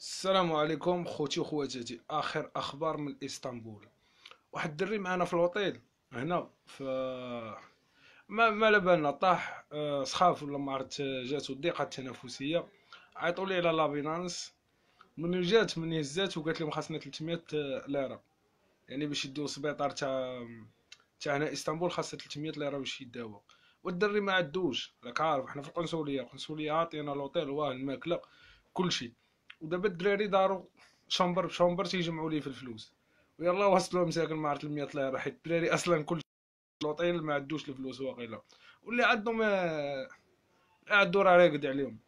السلام عليكم خوتي وخواتاتي اخر اخبار من اسطنبول واحد الدري معنا في الوطيل هنا في ما ما لبالنا طاح آه، سخاف ولا عرفت جاتو الضيقه التنفسيه عيطوا لي على لابينانس من جات من هزات وقالت لهم خاصنا آه، 300 ليره يعني باش يديو سبيطار تاع تاع هنا اسطنبول خاصها 300 ليره باش يداوى والدري ما عدوش راك عارف حنا في القنصليه القنصليه عاطينا لوطيل واه الماكله كلشي ودابا الدراري دارو شامبر بشامبر تيجمعوا ليه في الفلوس ويلا وصلوا مساكن ما عرفت 100 ليره حيت الدراري اصلا كل لوطين ما عندوش الفلوس واقيلا واللي عندهم آه، عندو راه راقد عليهم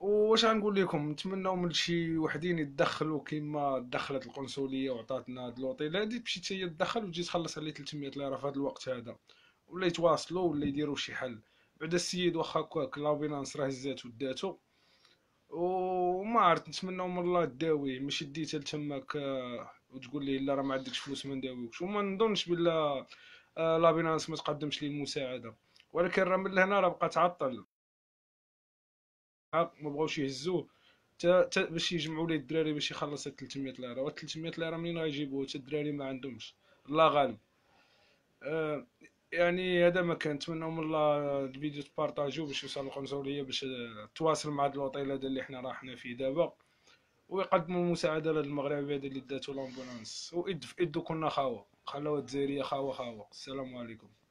واش غنقول لكم نتمناو من شي وحدين يتدخلوا كيما دخلت القنصليه وعطاتنا هاد لوطيل هادي تمشي حتى هي تدخل وتجي تخلص عليه 300 ليره في هاد الوقت هذا ولا يتواصلوا ولا يديروا شي حل بعدا السيد واخا هكاك لابينانس راه هزاتو داتو وما عرفت نتمنى من الله داويه ماشي ديتها لتماك آه، وتقول لي لا راه ما عندكش فلوس ما نداويوكش وما نظنش بلا آه، لابينانس ما تقدمش لي المساعده ولكن راه من لهنا راه بقى تعطل ما بغاوش يهزوه باش يجمعوا ليه الدراري باش يخلص 300 ليره و 300 ليره منين غيجيبوه حتى الدراري ما عندهمش الله غالب أه يعني هذا ما كنتمنى من الله الفيديو تبارطاجيو باش يوصل القنصليه باش تواصل مع الوطيل هذا اللي حنا راحنا فيه دابا ويقدموا المساعده لهاد المغرب هذا اللي داتو لامبولانس وإد كنا خاوه خلاوه الجزائريه خاوه خاوه السلام عليكم